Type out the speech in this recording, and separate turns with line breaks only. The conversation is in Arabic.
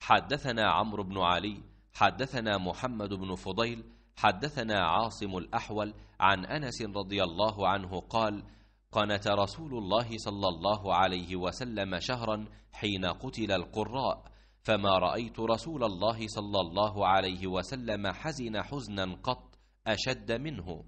حدثنا عمرو بن علي حدثنا محمد بن فضيل حدثنا عاصم الأحول عن أنس رضي الله عنه قال قنت رسول الله صلى الله عليه وسلم شهرا حين قتل القراء فما رأيت رسول الله صلى الله عليه وسلم حزن حزنا قط أشد منه